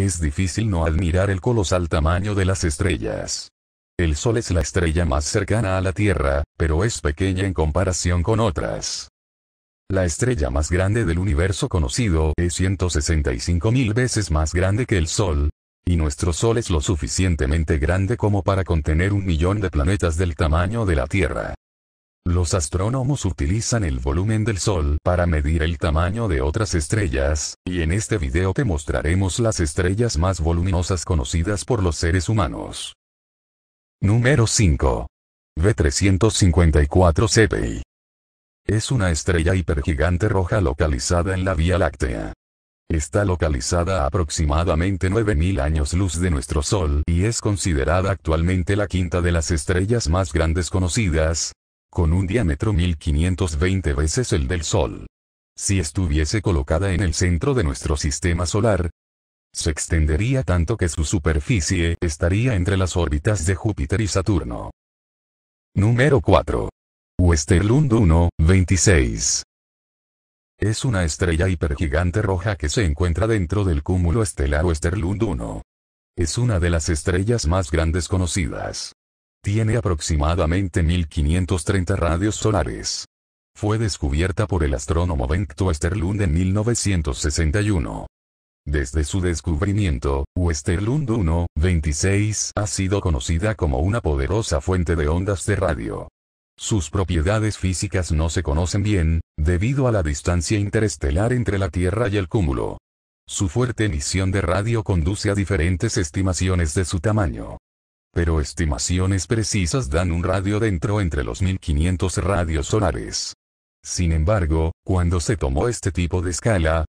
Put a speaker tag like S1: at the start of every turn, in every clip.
S1: Es difícil no admirar el colosal tamaño de las estrellas. El Sol es la estrella más cercana a la Tierra, pero es pequeña en comparación con otras. La estrella más grande del universo conocido es 165.000 veces más grande que el Sol. Y nuestro Sol es lo suficientemente grande como para contener un millón de planetas del tamaño de la Tierra. Los astrónomos utilizan el volumen del Sol para medir el tamaño de otras estrellas, y en este video te mostraremos las estrellas más voluminosas conocidas por los seres humanos. Número 5. B354 CPI. Es una estrella hipergigante roja localizada en la Vía Láctea. Está localizada a aproximadamente 9.000 años luz de nuestro Sol y es considerada actualmente la quinta de las estrellas más grandes conocidas, con un diámetro 1520 veces el del Sol. Si estuviese colocada en el centro de nuestro sistema solar, se extendería tanto que su superficie estaría entre las órbitas de Júpiter y Saturno. Número 4. Westerlund 1, 26. Es una estrella hipergigante roja que se encuentra dentro del cúmulo estelar Westerlund 1. Es una de las estrellas más grandes conocidas. Tiene aproximadamente 1530 radios solares. Fue descubierta por el astrónomo Bengt Westerlund en 1961. Desde su descubrimiento, Westerlund 1, 26 ha sido conocida como una poderosa fuente de ondas de radio. Sus propiedades físicas no se conocen bien, debido a la distancia interestelar entre la Tierra y el cúmulo. Su fuerte emisión de radio conduce a diferentes estimaciones de su tamaño pero estimaciones precisas dan un radio dentro entre los 1500 radios solares. Sin embargo, cuando se tomó este tipo de escala,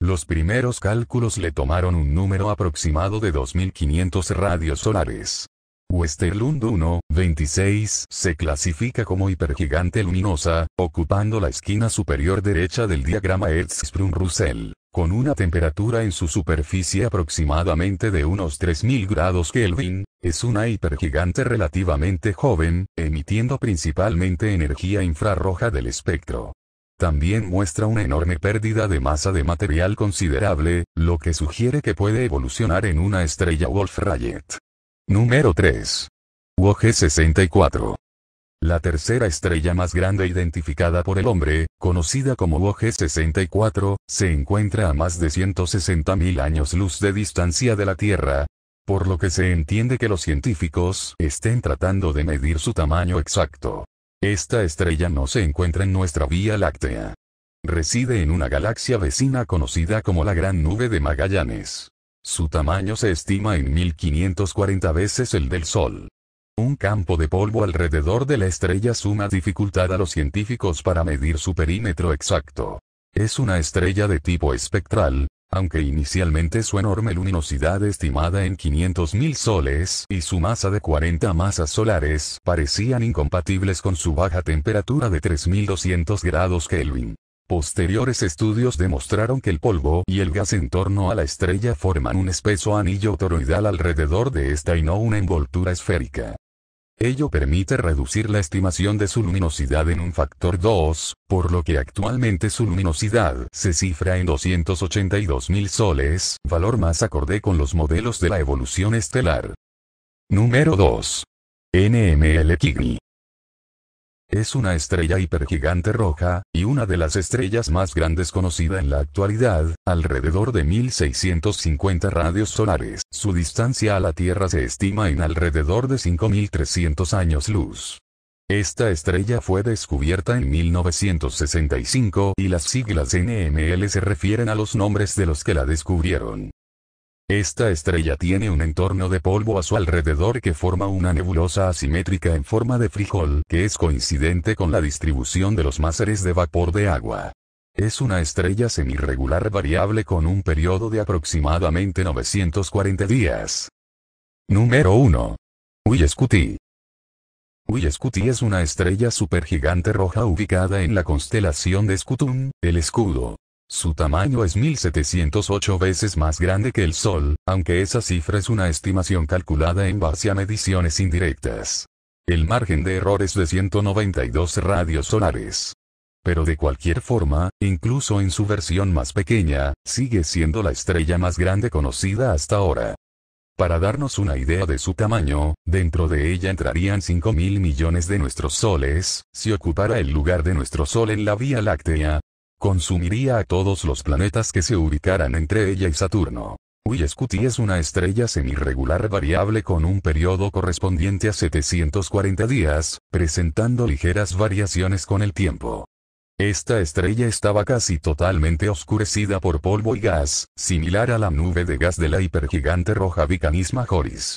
S1: los primeros cálculos le tomaron un número aproximado de 2500 radios solares. Westerlund 1, 26, se clasifica como hipergigante luminosa, ocupando la esquina superior derecha del diagrama Hertzsprung-Russell. Con una temperatura en su superficie aproximadamente de unos 3000 grados Kelvin, es una hipergigante relativamente joven, emitiendo principalmente energía infrarroja del espectro. También muestra una enorme pérdida de masa de material considerable, lo que sugiere que puede evolucionar en una estrella Wolf-Rayet. Número 3. WOG 64. La tercera estrella más grande identificada por el hombre, conocida como OG-64, se encuentra a más de 160.000 años luz de distancia de la Tierra, por lo que se entiende que los científicos estén tratando de medir su tamaño exacto. Esta estrella no se encuentra en nuestra Vía Láctea. Reside en una galaxia vecina conocida como la Gran Nube de Magallanes. Su tamaño se estima en 1540 veces el del Sol un campo de polvo alrededor de la estrella suma dificultad a los científicos para medir su perímetro exacto. Es una estrella de tipo espectral, aunque inicialmente su enorme luminosidad estimada en 500.000 soles y su masa de 40 masas solares parecían incompatibles con su baja temperatura de 3.200 grados Kelvin. Posteriores estudios demostraron que el polvo y el gas en torno a la estrella forman un espeso anillo toroidal alrededor de esta y no una envoltura esférica. Ello permite reducir la estimación de su luminosidad en un factor 2, por lo que actualmente su luminosidad se cifra en 282.000 soles, valor más acorde con los modelos de la evolución estelar. Número 2. NML Kigni. Es una estrella hipergigante roja, y una de las estrellas más grandes conocida en la actualidad, alrededor de 1650 radios solares. Su distancia a la Tierra se estima en alrededor de 5300 años luz. Esta estrella fue descubierta en 1965 y las siglas NML se refieren a los nombres de los que la descubrieron. Esta estrella tiene un entorno de polvo a su alrededor que forma una nebulosa asimétrica en forma de frijol que es coincidente con la distribución de los máseres de vapor de agua. Es una estrella semirregular variable con un periodo de aproximadamente 940 días. Número 1. Huillescuti. Huillescuti es una estrella supergigante roja ubicada en la constelación de Scutum, el escudo, su tamaño es 1708 veces más grande que el Sol, aunque esa cifra es una estimación calculada en base a mediciones indirectas. El margen de error es de 192 radios solares. Pero de cualquier forma, incluso en su versión más pequeña, sigue siendo la estrella más grande conocida hasta ahora. Para darnos una idea de su tamaño, dentro de ella entrarían 5.000 millones de nuestros soles, si ocupara el lugar de nuestro Sol en la Vía Láctea, Consumiría a todos los planetas que se ubicaran entre ella y Saturno. Huiescuti es una estrella semirregular variable con un periodo correspondiente a 740 días, presentando ligeras variaciones con el tiempo. Esta estrella estaba casi totalmente oscurecida por polvo y gas, similar a la nube de gas de la hipergigante roja Vicanis Majoris.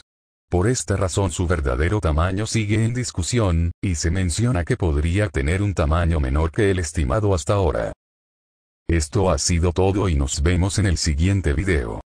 S1: Por esta razón su verdadero tamaño sigue en discusión, y se menciona que podría tener un tamaño menor que el estimado hasta ahora. Esto ha sido todo y nos vemos en el siguiente video.